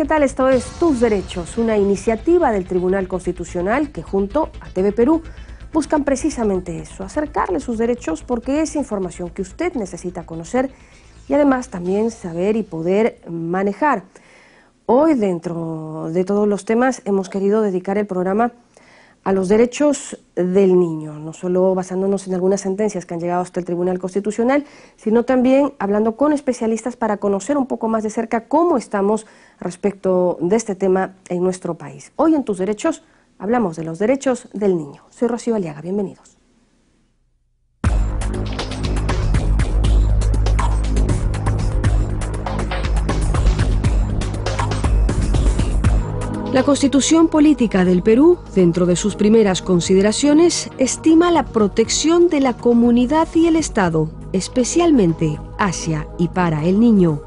¿qué tal? Esto es Tus Derechos, una iniciativa del Tribunal Constitucional que junto a TV Perú buscan precisamente eso, acercarle sus derechos porque es información que usted necesita conocer y además también saber y poder manejar. Hoy dentro de todos los temas hemos querido dedicar el programa a los derechos del niño, no solo basándonos en algunas sentencias que han llegado hasta el Tribunal Constitucional, sino también hablando con especialistas para conocer un poco más de cerca cómo estamos respecto de este tema en nuestro país. Hoy en Tus Derechos hablamos de los derechos del niño. Soy Rocío Aliaga, bienvenidos. La Constitución Política del Perú, dentro de sus primeras consideraciones, estima la protección de la comunidad y el Estado, especialmente hacia y para el niño.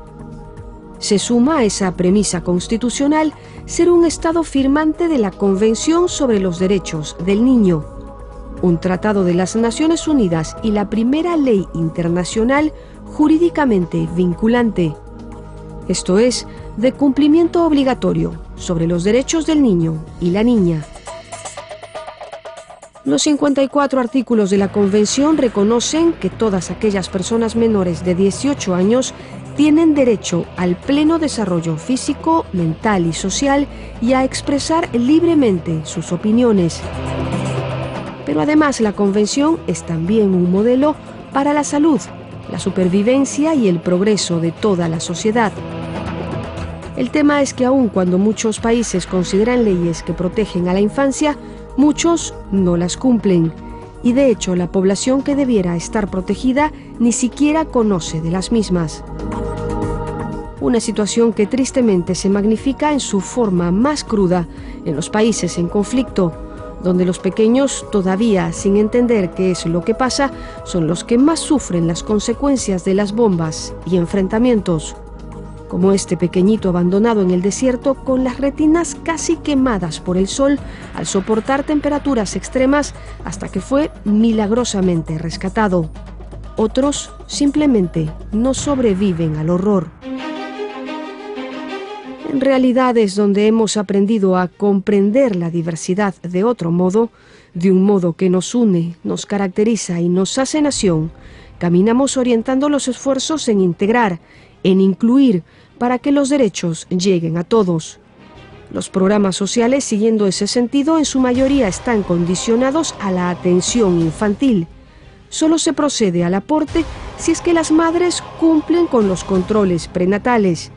Se suma a esa premisa constitucional ser un Estado firmante de la Convención sobre los Derechos del Niño, un tratado de las Naciones Unidas y la primera ley internacional jurídicamente vinculante, esto es, de cumplimiento obligatorio sobre los derechos del niño y la niña. Los 54 artículos de la Convención reconocen que todas aquellas personas menores de 18 años tienen derecho al pleno desarrollo físico, mental y social y a expresar libremente sus opiniones. Pero además la Convención es también un modelo para la salud, la supervivencia y el progreso de toda la sociedad. El tema es que aun cuando muchos países consideran leyes que protegen a la infancia, muchos no las cumplen. Y de hecho, la población que debiera estar protegida ni siquiera conoce de las mismas. Una situación que tristemente se magnifica en su forma más cruda en los países en conflicto, donde los pequeños, todavía sin entender qué es lo que pasa, son los que más sufren las consecuencias de las bombas y enfrentamientos como este pequeñito abandonado en el desierto con las retinas casi quemadas por el sol al soportar temperaturas extremas hasta que fue milagrosamente rescatado. Otros simplemente no sobreviven al horror. En realidades donde hemos aprendido a comprender la diversidad de otro modo, de un modo que nos une, nos caracteriza y nos hace nación, caminamos orientando los esfuerzos en integrar, en incluir, para que los derechos lleguen a todos. Los programas sociales, siguiendo ese sentido, en su mayoría están condicionados a la atención infantil. Solo se procede al aporte si es que las madres cumplen con los controles prenatales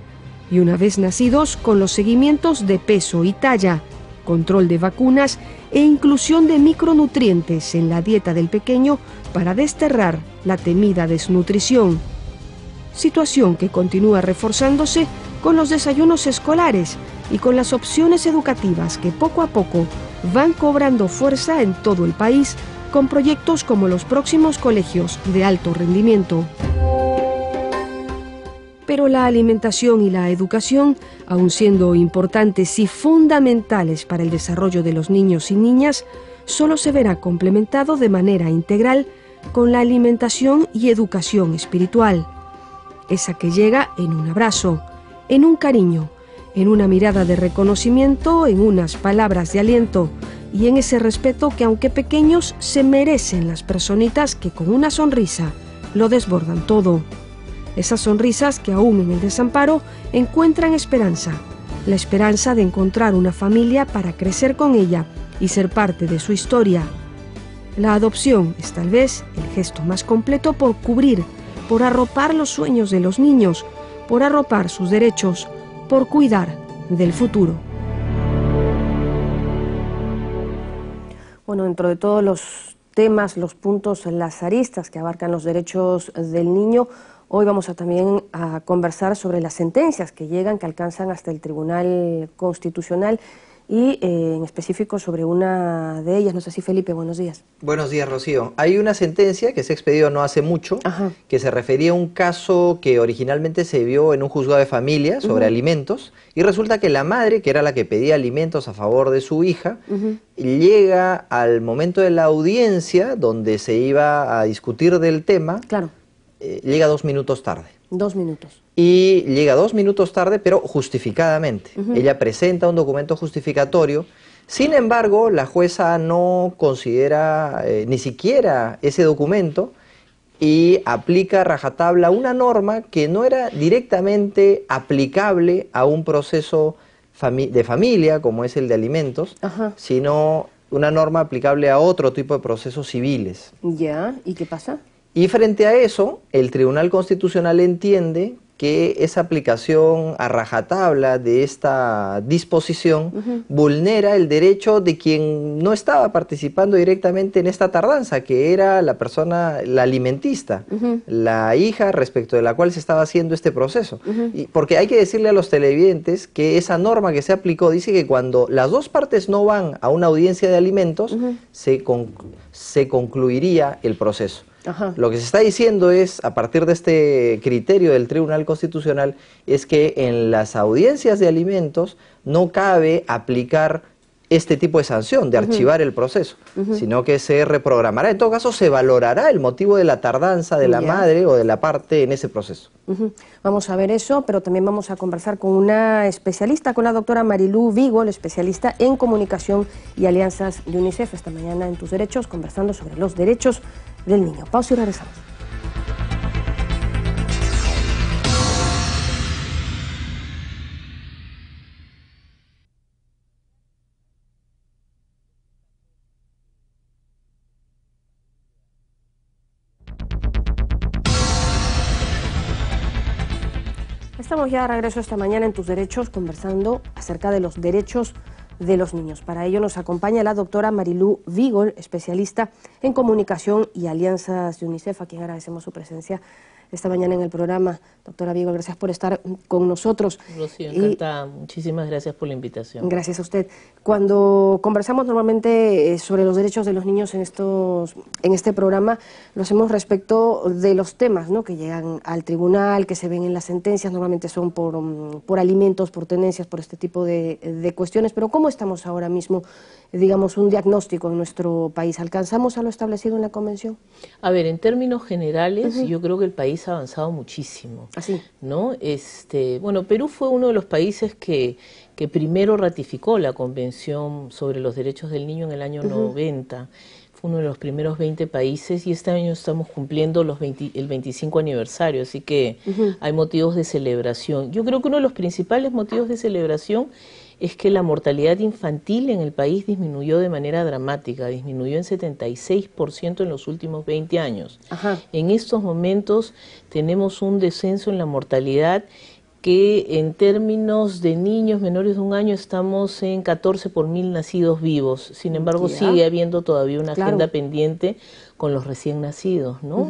y una vez nacidos con los seguimientos de peso y talla, control de vacunas e inclusión de micronutrientes en la dieta del pequeño para desterrar la temida desnutrición situación que continúa reforzándose con los desayunos escolares y con las opciones educativas que poco a poco van cobrando fuerza en todo el país con proyectos como los próximos colegios de alto rendimiento. Pero la alimentación y la educación, aun siendo importantes y fundamentales para el desarrollo de los niños y niñas, solo se verá complementado de manera integral con la alimentación y educación espiritual esa que llega en un abrazo, en un cariño, en una mirada de reconocimiento, en unas palabras de aliento y en ese respeto que aunque pequeños se merecen las personitas que con una sonrisa lo desbordan todo. Esas sonrisas que aún en el desamparo encuentran esperanza, la esperanza de encontrar una familia para crecer con ella y ser parte de su historia. La adopción es tal vez el gesto más completo por cubrir por arropar los sueños de los niños, por arropar sus derechos, por cuidar del futuro. Bueno, dentro de todos los temas, los puntos, las aristas que abarcan los derechos del niño, Hoy vamos a también a conversar sobre las sentencias que llegan, que alcanzan hasta el Tribunal Constitucional y eh, en específico sobre una de ellas. No sé si Felipe, buenos días. Buenos días, Rocío. Hay una sentencia que se ha expedido no hace mucho que se refería a un caso que originalmente se vio en un juzgado de familia sobre alimentos y resulta que la madre, que era la que pedía alimentos a favor de su hija, llega al momento de la audiencia donde se iba a discutir del tema, eh, llega dos minutos tarde. Dos minutos. Y llega dos minutos tarde, pero justificadamente. Ella presenta un documento justificatorio. Sin embargo, la jueza no considera eh, ni siquiera ese documento y aplica rajatabla una norma que no era directamente aplicable a un proceso de familia, como es el de alimentos, sino una norma aplicable a otro tipo de procesos civiles. Ya, ¿y qué pasa? Y frente a eso, el Tribunal Constitucional entiende que esa aplicación a rajatabla de esta disposición vulnera el derecho de quien no estaba participando directamente en esta tardanza, que era la persona, la alimentista, la hija respecto de la cual se estaba haciendo este proceso. y porque hay que decirle a los televidentes que esa norma que se aplicó dice que cuando las dos partes no van a una audiencia de alimentos, se concluiría el proceso. Lo que se está diciendo es, a partir de este criterio del Tribunal Constitucional, es que en las audiencias de alimentos no cabe aplicar este tipo de sanción, de archivar el proceso, sino que se reprogramará. En todo caso, se valorará el motivo de la tardanza de la madre o de la parte en ese proceso. Vamos a ver eso, pero también vamos a conversar con una especialista, con la doctora Marilú Vigo, la especialista en comunicación y alianzas de UNICEF, esta mañana en Tus Derechos, conversando sobre los derechos del niño. Pausa y regresamos. Estamos ya de regreso esta mañana en Tus Derechos conversando acerca de los derechos de los niños. Para ello nos acompaña la doctora Marilú Vigol, especialista en comunicación y alianzas de UNICEF, a quien agradecemos su presencia esta mañana en el programa. Doctora Vigo, gracias por estar con nosotros. Muchísimas gracias por la invitación. Gracias a usted. Cuando conversamos normalmente eh, sobre los derechos de los niños en, estos, en este programa, lo hacemos respecto de los temas que llegan al tribunal, que se ven en las sentencias, normalmente son por, mm, por alimentos, por tenencias, por este tipo de, cuestiones. Pero ¿cómo estamos ahora mismo, digamos, un diagnóstico en nuestro país? ¿Alcanzamos a lo establecido en la Convención? A ver, en términos generales, yo creo que el país ha avanzado muchísimo. Así. ¿Ah, ¿no? Este, bueno, Perú fue uno de los países que, primero ratificó la Convención sobre los Derechos del Niño en el año 90 fue uno de los primeros 20 países y este año estamos cumpliendo los el 25 aniversario, así que hay motivos de celebración. Yo creo que uno de los principales motivos de celebración es que la mortalidad infantil en el país disminuyó de manera dramática, disminuyó en 76% en los últimos 20 años. En estos momentos tenemos un descenso en la mortalidad que en términos de niños menores de un año estamos en 14 por mil nacidos vivos. Sin embargo, sigue habiendo todavía una agenda pendiente con los recién nacidos, ¿no?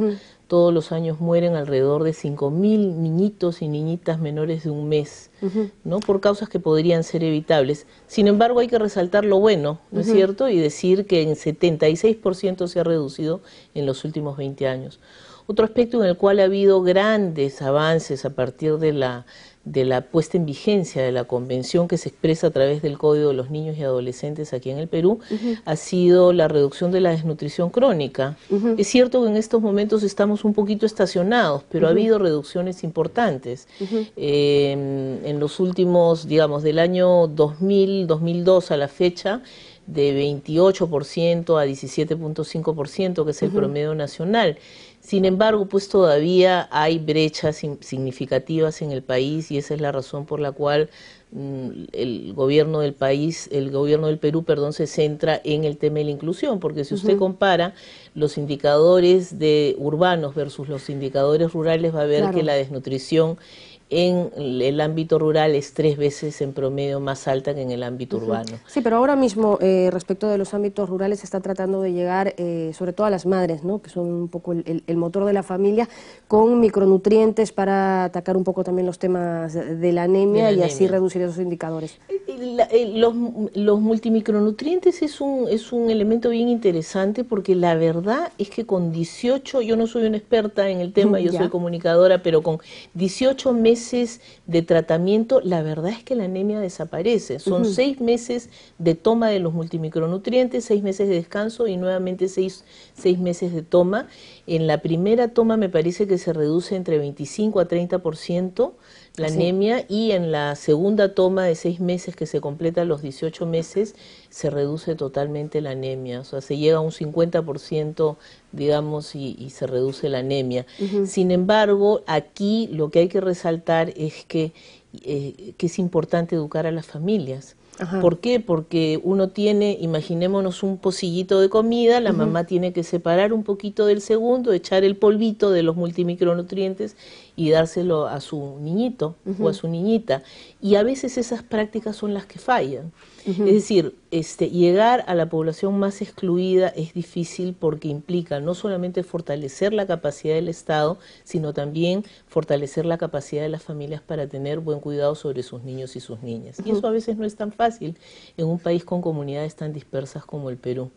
Todos los años mueren alrededor de 5.000 niñitos y niñitas menores de un mes, ¿no? Por causas que podrían ser evitables. Sin embargo, hay que resaltar lo bueno, ¿no es cierto? Y decir que en 76% se ha reducido en los últimos 20 años. Otro aspecto en el cual ha habido grandes avances a partir de la de la puesta en vigencia de la convención que se expresa a través del Código de los Niños y Adolescentes aquí en el Perú ha sido la reducción de la desnutrición crónica. Es cierto que en estos momentos estamos un poquito estacionados, pero ha habido reducciones importantes. Em, en los últimos, digamos, del año 2000, 2002 a la fecha, de 28% a 17.5%, que es el promedio nacional. Sin embargo, pues todavía hay brechas significativas en el país y esa es la razón por la cual mm, el gobierno del país, el gobierno del Perú, perdón, se centra en el tema de la inclusión, porque si usted compara los indicadores de urbanos versus los indicadores rurales, va a ver que la desnutrición en el ámbito rural es tres veces en promedio más alta que en el ámbito urbano. Sí, pero ahora mismo eh, respecto de los ámbitos rurales se está tratando de llegar eh, sobre todo a las madres, ¿no? que son un poco el, motor de la familia, con micronutrientes para atacar un poco también los temas de la anemia, y así reducir esos indicadores. Eh, los, los, multimicronutrientes es un, es un elemento bien interesante porque la verdad es que con 18, yo no soy una experta en el tema, yo soy comunicadora, pero con 18 meses de tratamiento, la verdad es que la anemia desaparece. Son seis meses de toma de los multimicronutrientes, seis meses de descanso y nuevamente seis, meses de toma. En la primera toma me parece que se reduce entre 25 a 30% la anemia y en la segunda toma de seis meses que se completa los 18 meses se reduce totalmente la anemia, o sea, se llega a un 50%, digamos, y, se reduce la anemia. Sin embargo, aquí lo que hay que resaltar es que, eh, es importante educar a las familias. ¿Por qué? Porque uno tiene, imaginémonos un pocillito de comida, la mamá tiene que separar un poquito del segundo, echar el polvito de los multimicronutrientes y dárselo a su niñito o a su niñita. Y a veces esas prácticas son las que fallan. Es decir, este, llegar a la población más excluida es difícil porque implica no solamente fortalecer la capacidad del Estado, sino también fortalecer la capacidad de las familias para tener buen cuidado sobre sus niños y sus niñas. Y eso a veces no es tan fácil en un país con comunidades tan dispersas como el Perú.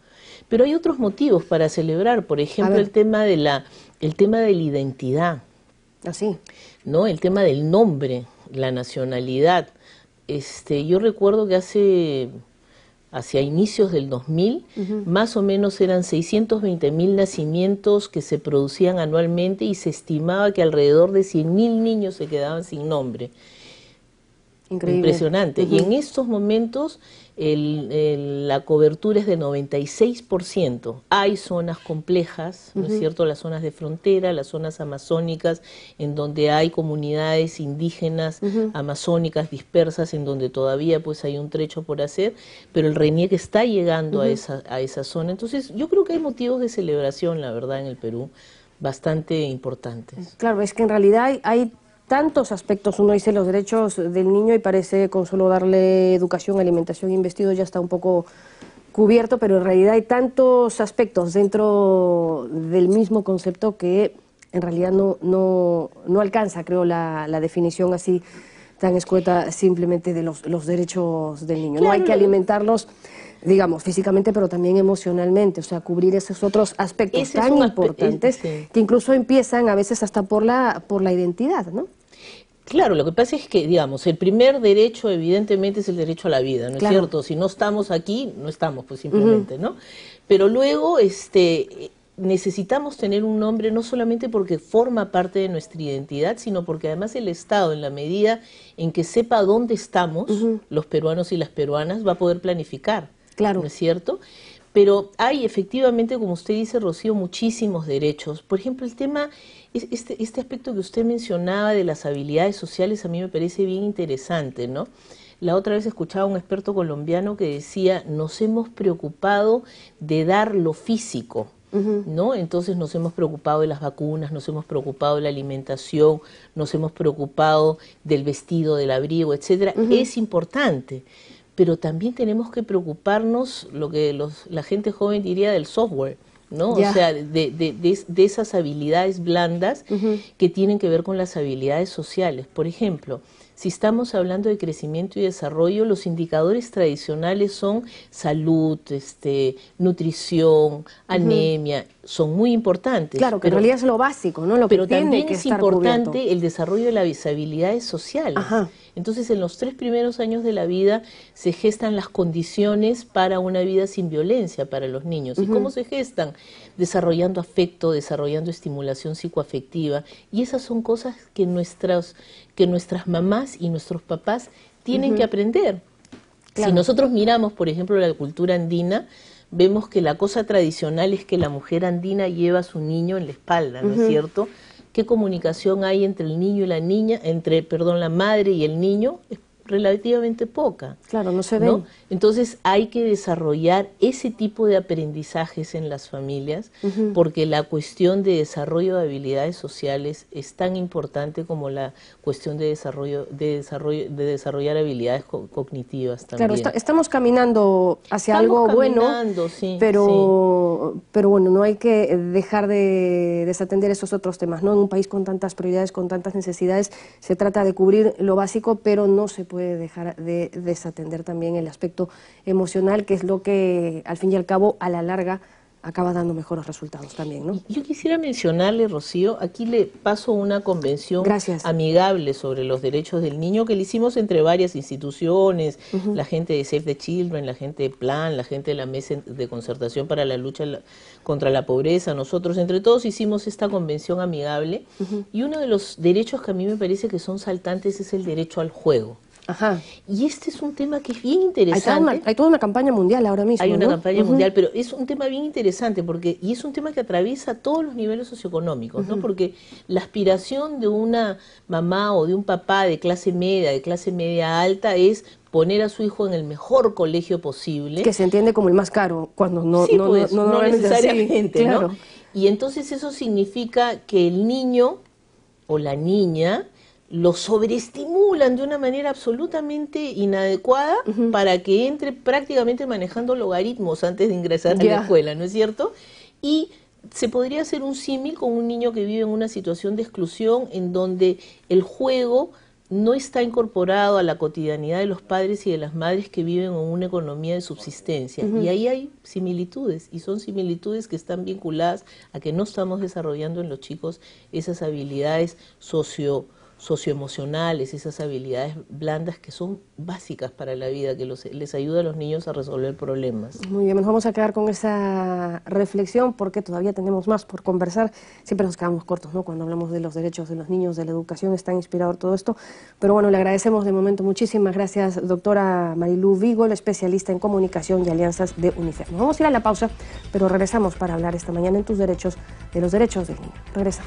Pero hay otros motivos para celebrar, por ejemplo, el tema de la el tema de la identidad. Así. ¿No? El tema del nombre, la nacionalidad. Este, yo recuerdo que hace hacia inicios del 2000, más o menos eran 620 mil nacimientos que se producían anualmente y se estimaba que alrededor de 100 mil niños se quedaban sin nombre. Increíble. Impresionante. Y en estos momentos el, la cobertura es de 96%. Hay zonas complejas, ¿no es cierto? Las zonas de frontera, las zonas amazónicas, en donde hay comunidades indígenas, amazónicas, dispersas, en donde todavía pues hay un trecho por hacer, pero el que está llegando a, esa, a esa zona. Entonces yo creo que hay motivos de celebración, la verdad, en el Perú bastante importantes. Claro, es que en realidad hay tantos aspectos. Uno dice los derechos del niño y parece con solo darle educación, alimentación y investido ya está un poco cubierto, pero en realidad hay tantos aspectos dentro del mismo concepto que en realidad no, no, no alcanza, creo, la, la definición así tan escueta simplemente de los, derechos del niño. No hay que alimentarlos, digamos, físicamente, pero también emocionalmente, o sea, cubrir esos otros aspectos tan importantes que incluso empiezan a veces hasta por la, por la identidad, ¿no? Claro, lo que pasa es que, digamos, el primer derecho evidentemente es el derecho a la vida, ¿no es cierto? Si no estamos aquí, no estamos, pues simplemente, ¿no? Pero luego, este, necesitamos tener un nombre no solamente porque forma parte de nuestra identidad, sino porque además el Estado, en la medida en que sepa dónde estamos, los peruanos y las peruanas, va a poder planificar. Claro. ¿No es cierto? Pero hay efectivamente, como usted dice, Rocío, muchísimos derechos. Por ejemplo, el tema este, este, aspecto que usted mencionaba de las habilidades sociales a mí me parece bien interesante, ¿no? La otra vez escuchaba a un experto colombiano que decía, nos hemos preocupado de dar lo físico, ¿no? Entonces nos hemos preocupado de las vacunas, nos hemos preocupado de la alimentación, nos hemos preocupado del vestido, del abrigo, etcétera. Es importante, pero también tenemos que preocuparnos, lo que la gente joven diría, del software o sea, de, de, de, esas habilidades blandas que tienen que ver con las habilidades sociales. Por ejemplo, si estamos hablando de crecimiento y desarrollo, los indicadores tradicionales son salud, este, nutrición, anemia, son muy importantes. Claro, que en realidad es lo básico, ¿no? pero también es importante el desarrollo de la visibilidad social. Entonces, en los tres primeros años de la vida se gestan las condiciones para una vida sin violencia para los niños. ¿Y cómo se gestan? desarrollando afecto, desarrollando estimulación psicoafectiva. Y esas son cosas que, nuestras, que nuestras mamás y nuestros papás tienen que aprender. Si nosotros miramos, por ejemplo, la cultura andina, vemos que la cosa tradicional es que la mujer andina lleva a su niño en la espalda, ¿no es cierto? ¿Qué comunicación hay entre el niño y la niña, entre, perdón, la madre y el niño? relativamente poca. Claro, no se ve. Entonces hay que desarrollar ese tipo de aprendizajes en las familias porque la cuestión de desarrollo de habilidades sociales es tan importante como la cuestión de desarrollo de desarrollo de desarrollar habilidades cognitivas también. Claro, estamos caminando hacia algo bueno, pero pero bueno, no hay que dejar de desatender esos otros temas, ¿no? En un país con tantas prioridades, con tantas necesidades, se trata de cubrir lo básico, pero no se puede puede dejar de desatender también el aspecto emocional, que es lo que al fin y al cabo a la larga acaba dando mejores resultados también, ¿no? Yo quisiera mencionarle, Rocío, aquí le paso una convención amigable sobre los derechos del niño que le hicimos entre varias instituciones, la gente de Save the Children, la gente de Plan, la gente de la Mesa de Concertación para la Lucha contra la Pobreza, nosotros, entre todos hicimos esta convención amigable y uno de los derechos que a mí me parece que son saltantes es el derecho al juego. Ajá. Y este es un tema que es bien interesante. Hay toda una, campaña mundial ahora mismo. Hay una campaña mundial, pero es un tema bien interesante porque y es un tema que atraviesa todos los niveles socioeconómicos, ¿no? Porque la aspiración de una mamá o de un papá de clase media, de clase media alta es poner a su hijo en el mejor colegio posible. Que se entiende como el más caro, cuando no, sí, no, no, pues, necesariamente, Y entonces eso significa que el niño o la niña lo sobreestimulan de una manera absolutamente inadecuada para que entre prácticamente manejando logaritmos antes de ingresar a la escuela, ¿no es cierto? Y se podría hacer un símil con un niño que vive en una situación de exclusión en donde el juego no está incorporado a la cotidianidad de los padres y de las madres que viven en una economía de subsistencia. Y ahí hay similitudes, y son similitudes que están vinculadas a que no estamos desarrollando en los chicos esas habilidades socio socioemocionales, esas habilidades blandas que son básicas para la vida, que les ayuda a los niños a resolver problemas. Muy bien, nos vamos a quedar con esa reflexión porque todavía tenemos más por conversar. Siempre nos quedamos cortos, ¿no? Cuando hablamos de los derechos de los niños, de la educación, está inspirado inspirador todo esto. Pero bueno, le agradecemos de momento. Muchísimas gracias, doctora Marilú Vigo, la especialista en comunicación y alianzas de UNICEF. Nos vamos a ir a la pausa, pero regresamos para hablar esta mañana en tus derechos, de los derechos del niño. regresa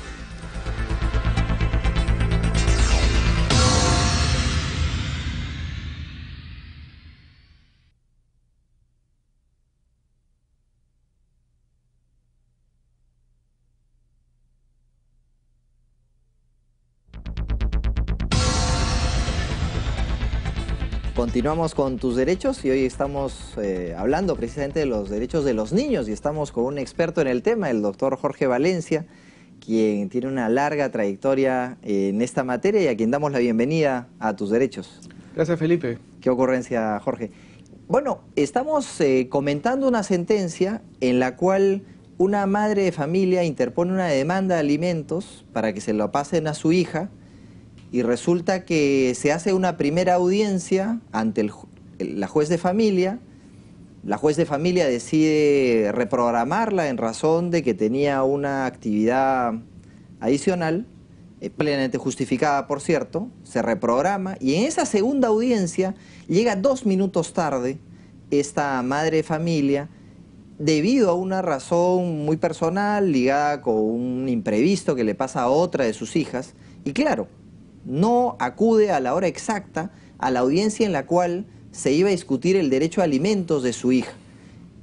Continuamos con tus derechos y hoy estamos eh, hablando precisamente de los derechos de los niños y estamos con un experto en el tema, el doctor Jorge Valencia, quien tiene una larga trayectoria en esta materia y a quien damos la bienvenida a tus derechos. Gracias, Felipe. Qué ocurrencia, Jorge. Bueno, estamos eh, comentando una sentencia en la cual una madre de familia interpone una demanda de alimentos para que se lo pasen a su hija y resulta que se hace una primera audiencia ante la juez de familia, la juez de familia decide reprogramarla en razón de que tenía una actividad adicional, eh, plenamente justificada por cierto, se reprograma y en esa segunda audiencia llega dos minutos tarde esta madre de familia debido a una razón muy personal ligada con un imprevisto que le pasa a otra de sus hijas y claro, no acude a la hora exacta a la audiencia en la cual se iba a discutir el derecho a alimentos de su hija.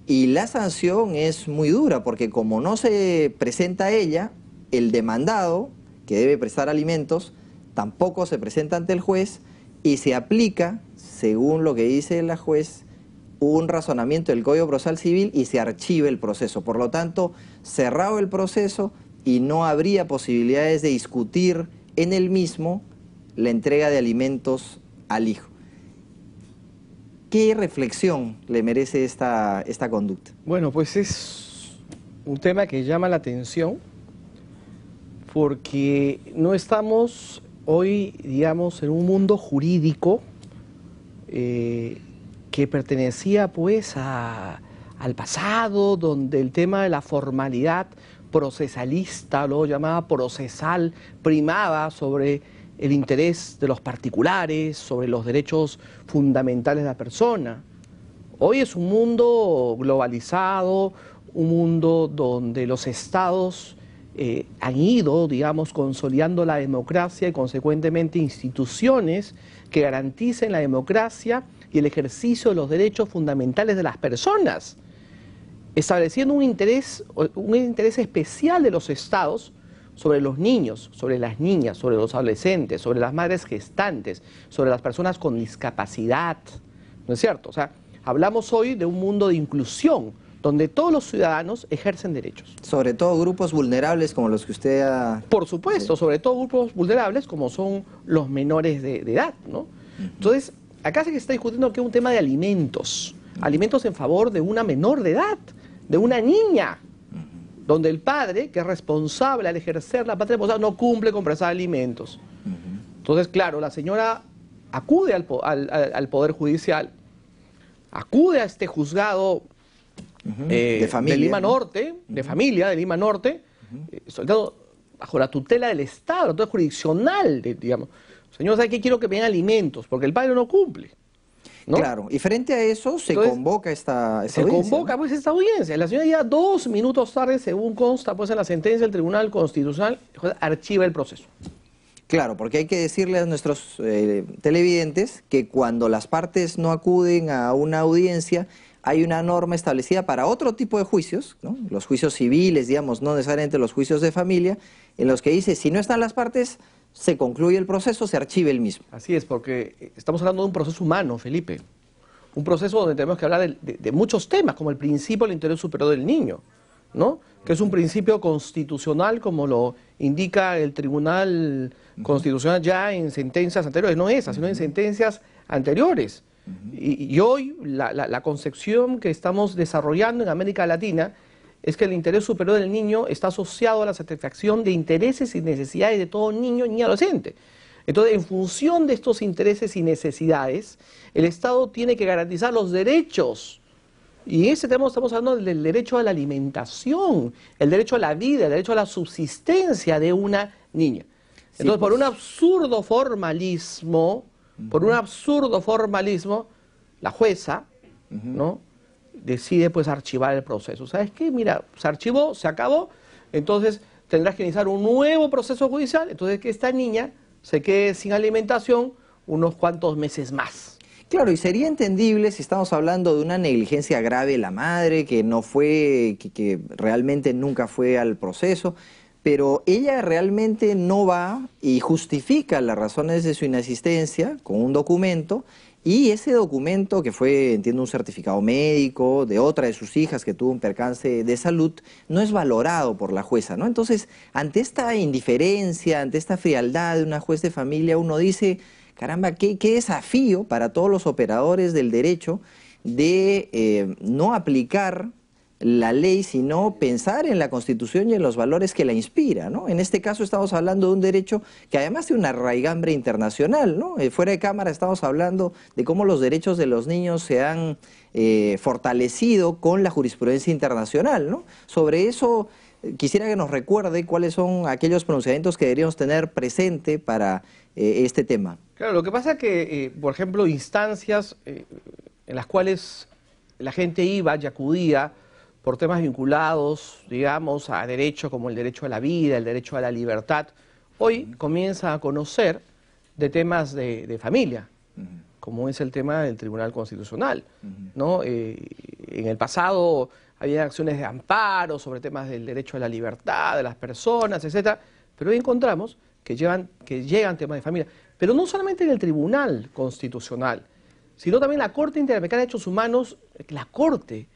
Y la sanción es muy dura porque como no se presenta ella, el demandado, que debe prestar alimentos, tampoco se presenta ante el juez y se aplica, según lo que dice la juez, un razonamiento del Código Procesal Civil y se archive el proceso. Por lo tanto, cerrado el proceso y no habría posibilidades de discutir en el mismo la entrega de alimentos al hijo. ¿Qué reflexión le merece esta, esta conducta? Bueno, pues es un tema que llama la atención porque no estamos hoy, digamos, en un mundo jurídico eh, que pertenecía pues al pasado, donde el tema de la formalidad procesalista, lo llamaba procesal, primaba sobre el interés de los particulares, sobre los derechos fundamentales de la persona. Hoy es un mundo globalizado, un mundo donde los estados eh, han ido, digamos, consolidando la democracia y consecuentemente instituciones que garanticen la democracia y el ejercicio de los derechos fundamentales de las personas, estableciendo un interés, un interés especial de los estados sobre los niños, sobre las niñas, sobre los adolescentes, sobre las madres gestantes, sobre las personas con discapacidad. ¿No es cierto? O sea, hablamos hoy de un mundo de inclusión donde todos los ciudadanos ejercen derechos. Sobre todo grupos vulnerables como los que usted ha... Por supuesto, sobre todo grupos vulnerables como son los menores de, edad, ¿no? Entonces, acá se está discutiendo que es un tema de alimentos, alimentos en favor de una menor de edad, de una niña, donde el padre, que es responsable al ejercer la patria pues, no cumple con prestar alimentos. Entonces, claro, la señora acude al, Poder Judicial, acude a este juzgado eh, de, familia, de, Lima Norte, de familia de Lima Norte, bajo la tutela del Estado, la tutela jurisdiccional, de, digamos. Señor, ¿sabe qué? Quiero que me den alimentos, porque el padre no cumple. Claro, y frente a eso se convoca esta, Se convoca pues esta audiencia. La señora ya dos minutos tarde, según consta pues en la sentencia del Tribunal Constitucional, pues, archiva el proceso. Claro, porque hay que decirle a nuestros eh, televidentes que cuando las partes no acuden a una audiencia, hay una norma establecida para otro tipo de juicios, los juicios civiles, digamos, no necesariamente los juicios de familia, en los que dice, si no están las partes, se concluye el proceso, se archive el mismo. Así es, porque eh, estamos hablando de un proceso humano, Felipe. Un proceso donde tenemos que hablar de, muchos temas, como el principio del interés superior del niño, ¿no? Que es un principio constitucional, como lo indica el Tribunal Constitucional ya en sentencias anteriores, no esas, sino en sentencias anteriores. y, hoy la concepción que estamos desarrollando en América Latina es que el interés superior del niño está asociado a la satisfacción de intereses y necesidades de todo niño, y niña, adolescente. Entonces, en función de estos intereses y necesidades, el Estado tiene que garantizar los derechos. Y ese tema estamos hablando del derecho a la alimentación, el derecho a la vida, el derecho a la subsistencia de una niña. Entonces, por pues. un absurdo formalismo, por un absurdo formalismo, la jueza, ¿no? decide pues archivar el proceso. ¿Sabes qué? Mira, se archivó, se acabó, entonces tendrás que iniciar un nuevo proceso judicial, entonces que esta niña se quede sin alimentación unos cuantos meses más. Claro, y sería entendible si estamos hablando de una negligencia grave de la madre, que no fue, que, realmente nunca fue al proceso, pero ella realmente no va y justifica las razones de su inexistencia con un documento y ese documento, que fue, entiendo, un certificado médico de otra de sus hijas que tuvo un percance de salud, no es valorado por la jueza, ¿no? Entonces, ante esta indiferencia, ante esta frialdad de una juez de familia, uno dice, caramba, qué, desafío para todos los operadores del derecho de eh, no aplicar la ley, sino pensar en la Constitución y en los valores que la inspira. ¿no? En este caso estamos hablando de un derecho que además tiene una raigambre internacional. ¿no? Eh, fuera de cámara estamos hablando de cómo los derechos de los niños se han eh, fortalecido con la jurisprudencia internacional. ¿no? Sobre eso eh, quisiera que nos recuerde cuáles son aquellos pronunciamientos que deberíamos tener presente para este tema. Claro, lo que pasa es que, por ejemplo, instancias en las cuales la gente iba y acudía por temas vinculados, digamos, a derechos como el derecho a la vida, el derecho a la libertad, hoy comienza a conocer de temas de, familia, como es el tema del Tribunal Constitucional. ¿no? Eh, en el pasado había acciones de amparo sobre temas del derecho a la libertad, de las personas, etcétera, pero hoy encontramos que, que llegan temas de familia. Pero no solamente en el Tribunal Constitucional, sino también la Corte Interamericana de Derechos Humanos, la Corte,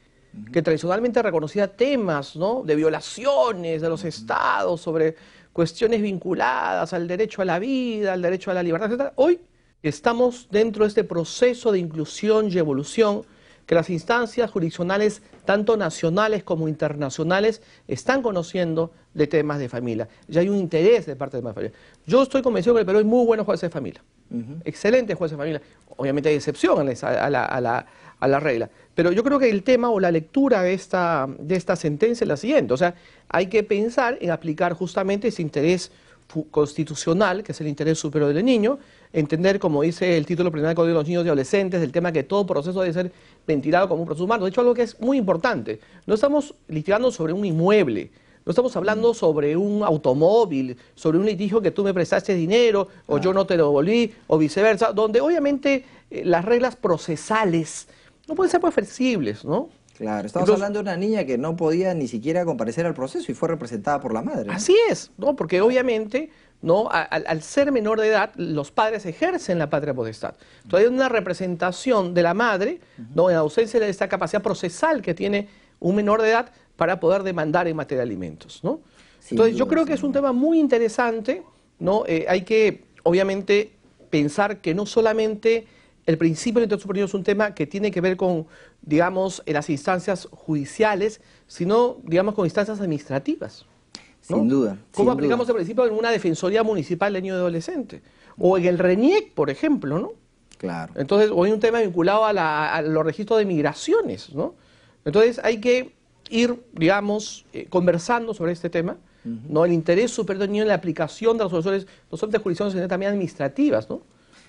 que tradicionalmente reconocía temas de violaciones de los estados, sobre cuestiones vinculadas al derecho a la vida, al derecho a la libertad, etc. Hoy estamos dentro de este proceso de inclusión y evolución que las instancias jurisdiccionales, tanto nacionales como internacionales, están conociendo de temas de familia. Ya hay un interés de parte de la familia. Yo estoy convencido que el Perú hay muy buenos jueces de familia, excelentes jueces de familia. Obviamente hay excepciones a la, a la regla. Pero yo creo que el tema o la lectura de esta, de esta sentencia es la siguiente. O sea, hay que pensar en aplicar justamente ese interés constitucional, que es el interés superior del niño, entender, como dice el título plenario del Código de los Niños y Adolescentes, el tema que todo proceso debe ser ventilado como un proceso humano. De hecho, algo que es muy importante, no estamos litigando sobre un inmueble, no estamos hablando mm. sobre un automóvil, sobre un litigio que tú me prestaste dinero o ah. yo no te lo devolví o viceversa, donde obviamente eh, las reglas procesales no pueden ser pues flexibles, ¿no? Claro, estamos hablando de una niña que no podía ni siquiera comparecer al proceso y fue representada por la madre. Así es, ¿no? Porque obviamente, ¿no? Al, ser menor de edad, los padres ejercen la patria potestad. Entonces hay una representación de la madre, ¿no? En ausencia de esta capacidad procesal que tiene un menor de edad para poder demandar en materia de alimentos, ¿no? Entonces yo creo que es un tema muy interesante, ¿no? Eh, hay que, obviamente, pensar que no solamente el principio del interés superior es un tema que tiene que ver con, digamos, eh, las instancias judiciales, sino, digamos, con instancias administrativas. Sin duda. ¿Cómo aplicamos el principio en una defensoría municipal de niño y adolescente? O en el RENIEC, por ejemplo, ¿no? Claro. Entonces, hoy hay un tema vinculado a, los registros de migraciones, ¿no? Entonces, hay que ir, digamos, eh, conversando sobre este tema, ¿no? El interés superior del niño en la aplicación de las soluciones, no son de jurisdicciones, sino también administrativas, ¿no?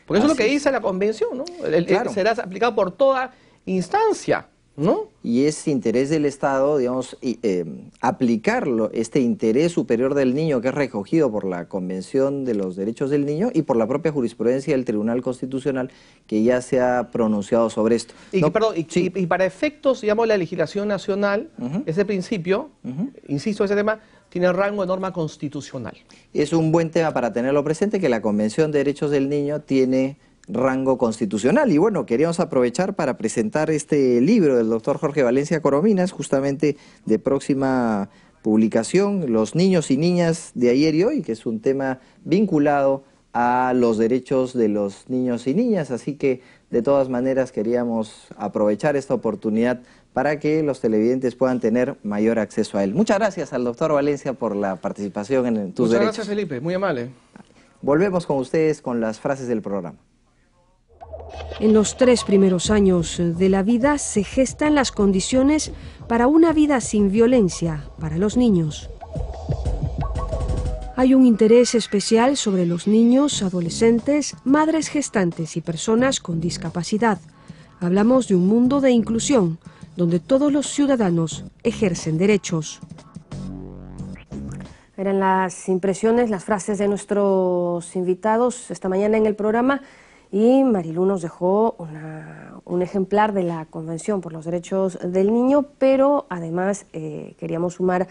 Porque eso es lo que dice la convención, ¿no? El, Será aplicado por toda instancia, ¿no? Y es interés del Estado, digamos, em, aplicarlo, este interés superior del niño que es recogido por la Convención de los Derechos del Niño y por la propia jurisprudencia del Tribunal Constitucional que ya se ha pronunciado sobre esto. Y, para efectos, digamos, la legislación nacional, ese principio, insisto, ese tema tiene rango de norma constitucional. Es un buen tema para tenerlo presente que la Convención de Derechos del Niño tiene rango constitucional. Y bueno, queríamos aprovechar para presentar este libro del doctor Jorge Valencia Corominas, justamente de próxima publicación, Los niños y niñas de ayer y hoy, que es un tema vinculado a los derechos de los niños y niñas. Así que, de todas maneras, queríamos aprovechar esta oportunidad para que los televidentes puedan tener mayor acceso a él. Muchas gracias al doctor Valencia por la participación en Tus Muchas Muchas gracias, Felipe. Muy amable. Volvemos con ustedes con las frases del programa. En los tres primeros años de la vida se gestan las condiciones para una vida sin violencia para los niños. Hay un interés especial sobre los niños, adolescentes, madres gestantes y personas con discapacidad. Hablamos de un mundo de inclusión, donde todos los ciudadanos ejercen derechos. Eran las impresiones, las frases de nuestros invitados esta mañana en el programa y Marilu nos dejó un ejemplar de la Convención por los Derechos del Niño, pero además eh, queríamos sumar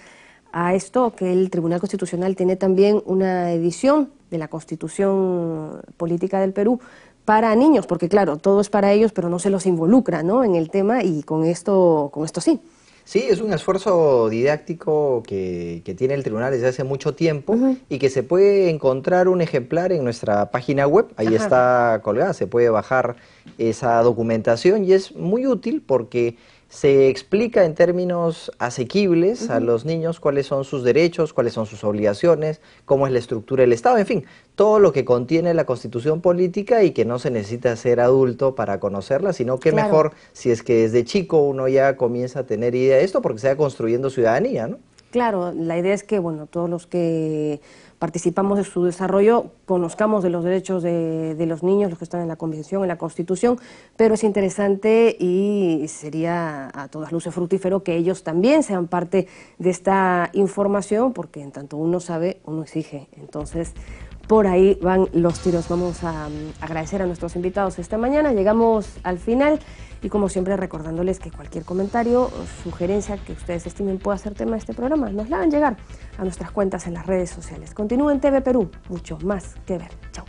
a esto que el Tribunal Constitucional tiene también una edición de la Constitución Política del Perú para niños, porque claro, todo es para ellos, pero no se los involucra ¿no? en el tema y con esto, con esto sí. Sí, es un esfuerzo didáctico que, que tiene el tribunal desde hace mucho tiempo y que se puede encontrar un ejemplar en nuestra página web, ahí está colgada, se puede bajar esa documentación y es muy útil porque se explica en términos asequibles a los niños cuáles son sus derechos, cuáles son sus obligaciones, cómo es la estructura del Estado, en fin, todo lo que contiene la constitución política y que no se necesita ser adulto para conocerla, sino que mejor si es que desde chico uno ya comienza a tener idea de esto porque se va construyendo ciudadanía, ¿no? Claro, la idea es que, bueno, todos los que participamos de su desarrollo, conozcamos de los derechos de, los niños, los que están en la Convención, en la Constitución, pero es interesante y sería a todas luces fructífero que ellos también sean parte de esta información, porque en tanto uno sabe, uno exige. Entonces, por ahí van los tiros. Vamos a mm, agradecer a nuestros invitados esta mañana. Llegamos al final y como siempre recordándoles que cualquier comentario o sugerencia que ustedes estimen pueda ser tema de este programa, nos la van a llegar a nuestras cuentas en las redes sociales. Continúen TV Perú, mucho más que ver. Chao.